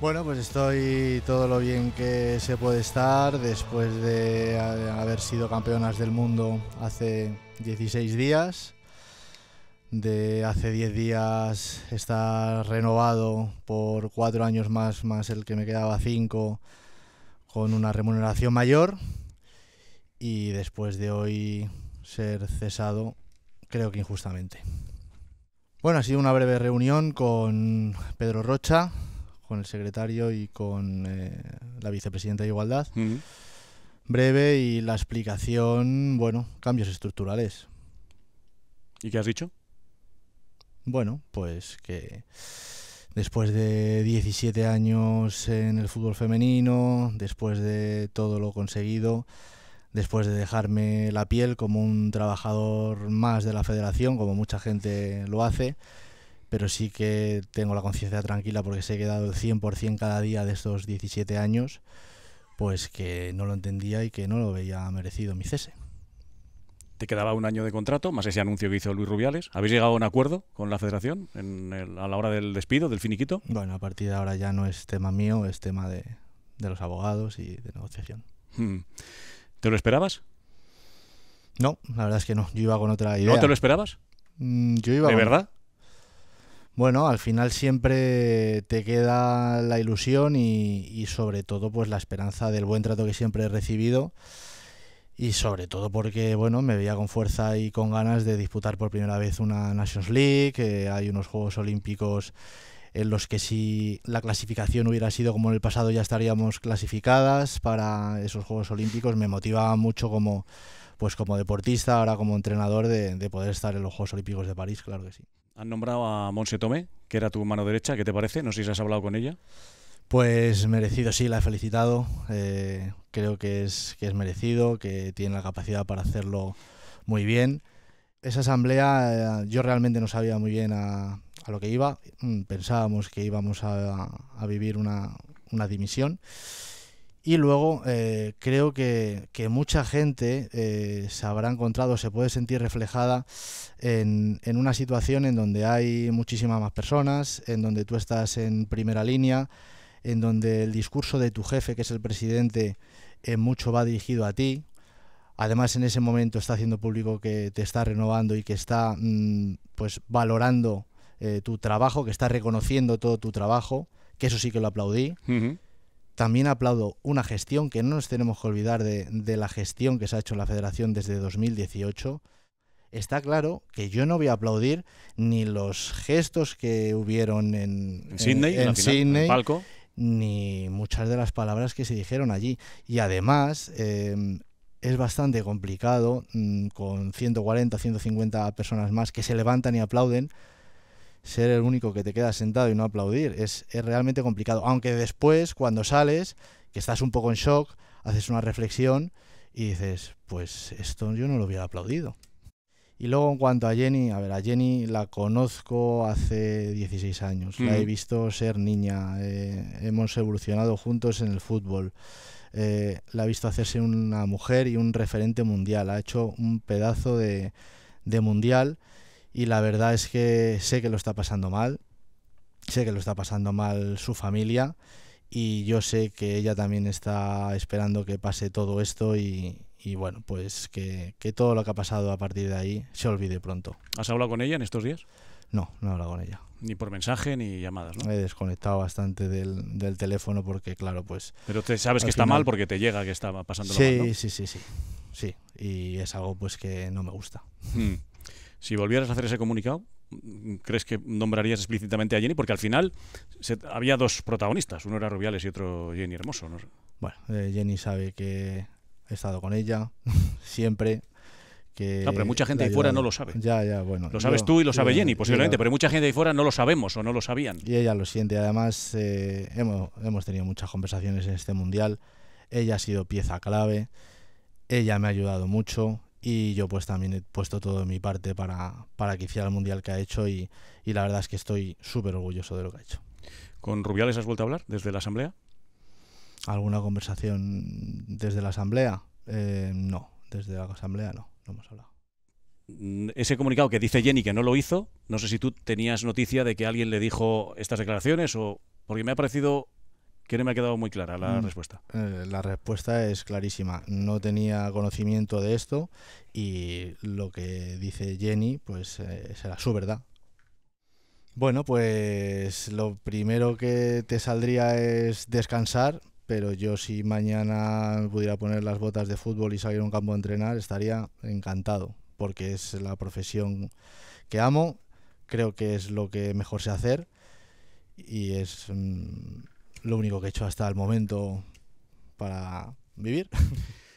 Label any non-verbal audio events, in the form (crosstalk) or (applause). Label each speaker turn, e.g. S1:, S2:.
S1: Bueno, pues estoy todo lo bien que se puede estar después de haber sido campeonas del mundo hace 16 días. De hace 10 días estar renovado por 4 años más, más el que me quedaba 5, con una remuneración mayor. Y después de hoy ser cesado, creo que injustamente. Bueno, ha sido una breve reunión con Pedro Rocha, con el secretario y con eh, la vicepresidenta de Igualdad. Breve y la explicación, bueno, cambios estructurales. ¿Y qué has dicho? Bueno, pues que después de 17 años en el fútbol femenino, después de todo lo conseguido, después de dejarme la piel como un trabajador más de la federación, como mucha gente lo hace, pero sí que tengo la conciencia tranquila porque se he quedado el 100% cada día de estos 17 años, pues que no lo entendía y que no lo veía merecido mi cese.
S2: Te quedaba un año de contrato, más ese anuncio que hizo Luis Rubiales. ¿Habéis llegado a un acuerdo con la federación a la hora del despido, del finiquito?
S1: Bueno, a partir de ahora ya no es tema mío, es tema de, de los abogados y de negociación. Hmm. ¿Te lo esperabas? No, la verdad es que no. Yo iba con otra idea. ¿No te lo esperabas? Mm, yo iba ¿De verdad? bueno, al final siempre te queda la ilusión y, sobre todo pues la esperanza del buen trato que siempre he recibido y sobre todo porque bueno me veía con fuerza y con ganas de disputar por primera vez una Nations League, que hay unos Juegos Olímpicos en los que si la clasificación hubiera sido como en el pasado ya estaríamos clasificadas para esos Juegos Olímpicos, me motivaba mucho como pues como deportista, ahora como entrenador, de, poder estar en los Juegos Olímpicos
S2: de París, claro que sí. Han nombrado a Monse Tomé, que era tu mano derecha, ¿qué te parece? No sé si has hablado con ella. Pues merecido, sí, la he felicitado. Eh, creo que es, que es
S1: merecido, que tiene la capacidad para hacerlo muy bien. Esa asamblea, eh, yo realmente no sabía muy bien a, a lo que iba, mm, pensábamos que íbamos a, vivir una, dimisión. Y luego eh, creo que, mucha gente eh, se habrá encontrado, se puede sentir reflejada en, en, una situación en donde hay muchísimas más personas, en donde tú estás en primera línea, en donde el discurso de tu jefe, que es el presidente, en mucho va dirigido a ti. Además, en ese momento está haciendo público que te está renovando y que está mm, pues valorando eh, tu trabajo, que está reconociendo todo tu trabajo, que eso sí que lo aplaudí. También aplaudo una gestión que no nos tenemos que olvidar de, la gestión que se ha hecho en la federación desde 2018 está claro que yo no voy a aplaudir ni los gestos que hubieron en, Sydney, eh, en, ni muchas de las palabras que se dijeron allí. Y además em, es bastante complicado mm, con 140, 150 personas más que se levantan y aplauden ser el único que te queda sentado y no aplaudir es, realmente complicado. Aunque después, cuando sales, que estás un poco en shock, haces una reflexión y dices, pues esto yo no lo hubiera aplaudido. Y luego en cuanto a Jenny, a ver, a Jenny la conozco hace 16 años, la he mm. visto ser niña, eh, hemos evolucionado juntos en el fútbol, eh, la he visto hacerse una mujer y un referente mundial, ha hecho un pedazo de, de mundial y la verdad es que sé que lo está pasando mal, sé que lo está pasando mal su familia y yo sé que ella también está esperando que pase todo esto y, y bueno, pues que, que, todo lo que ha pasado a partir de ahí se olvide pronto.
S2: ¿Has hablado con ella en estos días? No, no he hablado con ella. Ni por mensaje ni llamadas, ¿no? Me
S1: he desconectado bastante del, del, teléfono porque, claro, pues... Pero te sabes que está mal porque te llega
S2: que está pasando sí, mal, Sí,
S1: sí, sí, sí. Sí, y es algo pues que no me gusta. Hmm
S2: si volvieras a hacer ese comunicado, ¿crees que nombrarías explícitamente a Jenny? Porque al final había dos protagonistas, uno era Rubiales y otro Jenny Hermoso. ¿no?
S1: Bueno, eh, Jenny sabe que he estado con ella (laughs) siempre. Que no, pero mucha gente ahí fuera no lo sabe. Ya, ya, bueno. Lo sabes tú y lo sabe Jenny, posiblemente, pero
S2: mucha gente ahí fuera no lo sabemos o no lo sabían.
S1: Y ella lo siente. Además, eh, hemos, hemos tenido muchas conversaciones en este mundial. Ella ha sido pieza clave. Ella me ha ayudado mucho y yo pues también he puesto todo de mi parte para, que hiciera el mundial que ha hecho y, la verdad es que estoy súper orgulloso de lo que ha hecho.
S2: ¿Con Rubiales has vuelto a hablar desde la Asamblea?
S1: ¿Alguna conversación desde la Asamblea? Eh, no, desde la Asamblea no, no hemos hablado.
S2: Mm, ese comunicado que dice Jenny que no lo hizo, no sé si tú tenías noticia de que alguien le dijo estas declaraciones o porque me ha parecido que me ha quedado muy clara la mm. respuesta.
S1: Eh, la respuesta es clarísima. No tenía conocimiento de esto y lo que dice Jenny, pues eh, será su verdad. Bueno, pues lo primero que te saldría es descansar, pero yo si mañana pudiera poner las botas de fútbol y salir a un campo a entrenar, estaría encantado, porque es la profesión que amo, creo que es lo que mejor sé hacer y es... Mm, lo único que he hecho hasta el momento para vivir. (laughs)